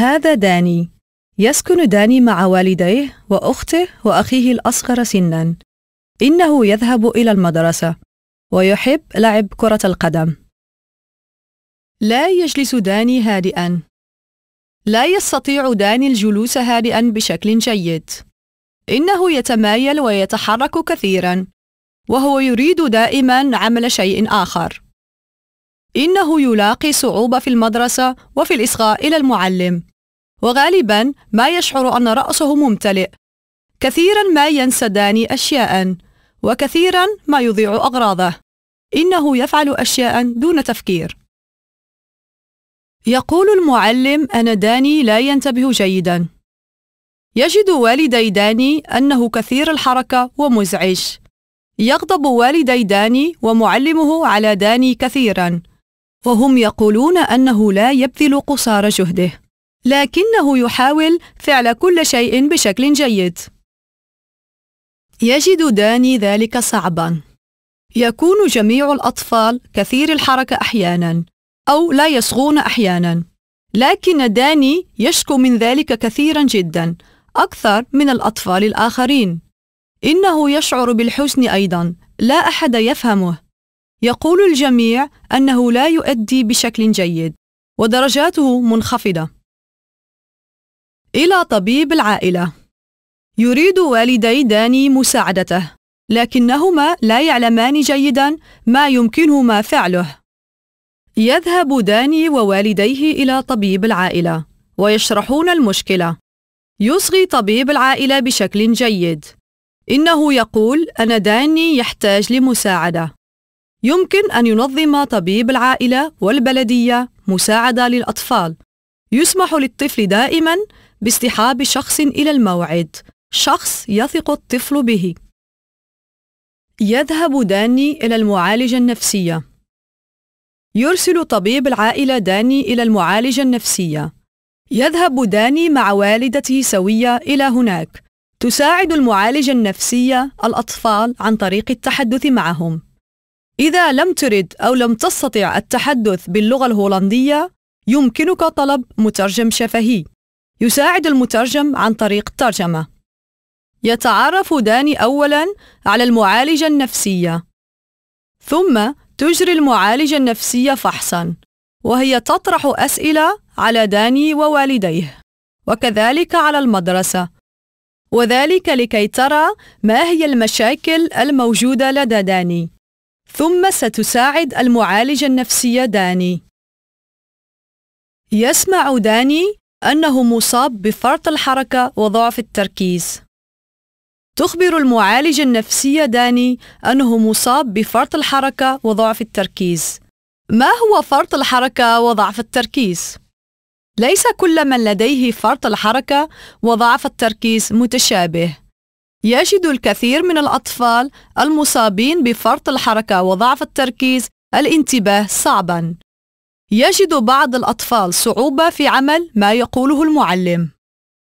هذا داني يسكن داني مع والديه وأخته وأخيه الأصغر سنا إنه يذهب إلى المدرسة ويحب لعب كرة القدم لا يجلس داني هادئا لا يستطيع داني الجلوس هادئا بشكل جيد إنه يتمايل ويتحرك كثيرا وهو يريد دائما عمل شيء آخر إنه يلاقي صعوبة في المدرسة وفي الإصغاء إلى المعلم وغالبا ما يشعر أن رأسه ممتلئ كثيرا ما ينسى داني أشياء وكثيرا ما يضيع أغراضه إنه يفعل أشياء دون تفكير يقول المعلم أن داني لا ينتبه جيدا يجد والدي داني أنه كثير الحركة ومزعج يغضب والدي داني ومعلمه على داني كثيرا وهم يقولون أنه لا يبذل قصارى جهده لكنه يحاول فعل كل شيء بشكل جيد يجد داني ذلك صعبا يكون جميع الأطفال كثير الحركة أحيانا أو لا يصغون أحيانا لكن داني يشكو من ذلك كثيرا جدا أكثر من الأطفال الآخرين إنه يشعر بالحزن أيضا لا أحد يفهمه يقول الجميع أنه لا يؤدي بشكل جيد ودرجاته منخفضة. إلى طبيب العائلة يريد والدي داني مساعدته لكنهما لا يعلمان جيدا ما يمكنهما فعله يذهب داني ووالديه إلى طبيب العائلة ويشرحون المشكلة يصغي طبيب العائلة بشكل جيد إنه يقول أن داني يحتاج لمساعدة يمكن أن ينظم طبيب العائلة والبلدية مساعدة للأطفال يسمح للطفل دائما باصطحاب شخص إلى الموعد شخص يثق الطفل به يذهب داني إلى المعالجة النفسية يرسل طبيب العائلة داني إلى المعالجة النفسية يذهب داني مع والدته سوية إلى هناك تساعد المعالجة النفسية الأطفال عن طريق التحدث معهم إذا لم ترد أو لم تستطع التحدث باللغة الهولندية يمكنك طلب مترجم شفهي يساعد المترجم عن طريق الترجمة يتعرف داني أولاً على المعالجة النفسية ثم تجري المعالجة النفسية فحصاً وهي تطرح أسئلة على داني ووالديه وكذلك على المدرسة وذلك لكي ترى ما هي المشاكل الموجودة لدى داني ثم ستساعد المعالجة النفسية داني يسمع داني أنه مصاب بفرط الحركة وضعف التركيز تخبر المعالجة النفسية داني أنه مصاب بفرط الحركة وضعف التركيز ما هو فرط الحركة وضعف التركيز؟ ليس كل من لديه فرط الحركة وضعف التركيز متشابه يجد الكثير من الأطفال المصابين بفرط الحركة وضعف التركيز الانتباه صعبا يجد بعض الأطفال صعوبة في عمل ما يقوله المعلم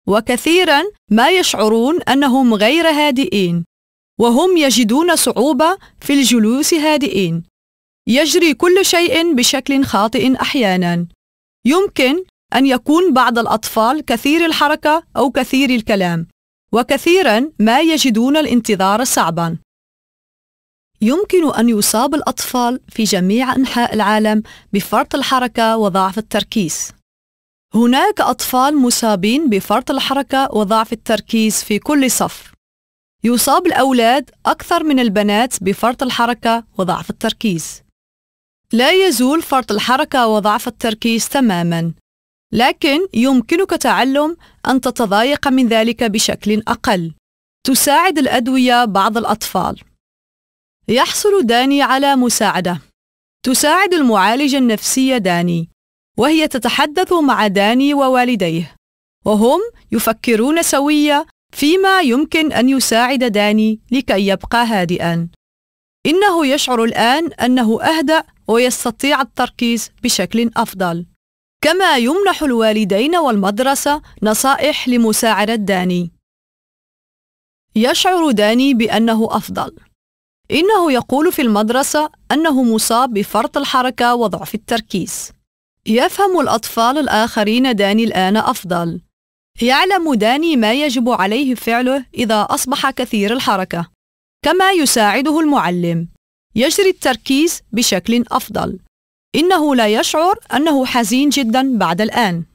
وكثيرا ما يشعرون أنهم غير هادئين وهم يجدون صعوبة في الجلوس هادئين يجري كل شيء بشكل خاطئ أحيانا يمكن أن يكون بعض الأطفال كثير الحركة أو كثير الكلام وكثيرا ما يجدون الانتظار صعبا يمكن أن يصاب الأطفال في جميع أنحاء العالم بفرط الحركة وضعف التركيز هناك أطفال مصابين بفرط الحركة وضعف التركيز في كل صف يصاب الأولاد أكثر من البنات بفرط الحركة وضعف التركيز لا يزول فرط الحركة وضعف التركيز تماماً لكن يمكنك تعلم أن تتضايق من ذلك بشكل أقل. تساعد الأدوية بعض الأطفال. يحصل داني على مساعدة. تساعد المعالجة النفسية داني، وهي تتحدث مع داني ووالديه، وهم يفكرون سوية فيما يمكن أن يساعد داني لكي يبقى هادئًا. إنه يشعر الآن أنه أهدأ ويستطيع التركيز بشكل أفضل. كما يمنح الوالدين والمدرسة نصائح لمساعدة داني يشعر داني بأنه أفضل إنه يقول في المدرسة أنه مصاب بفرط الحركة وضعف التركيز يفهم الأطفال الآخرين داني الآن أفضل يعلم داني ما يجب عليه فعله إذا أصبح كثير الحركة كما يساعده المعلم يجري التركيز بشكل أفضل إنه لا يشعر أنه حزين جدا بعد الآن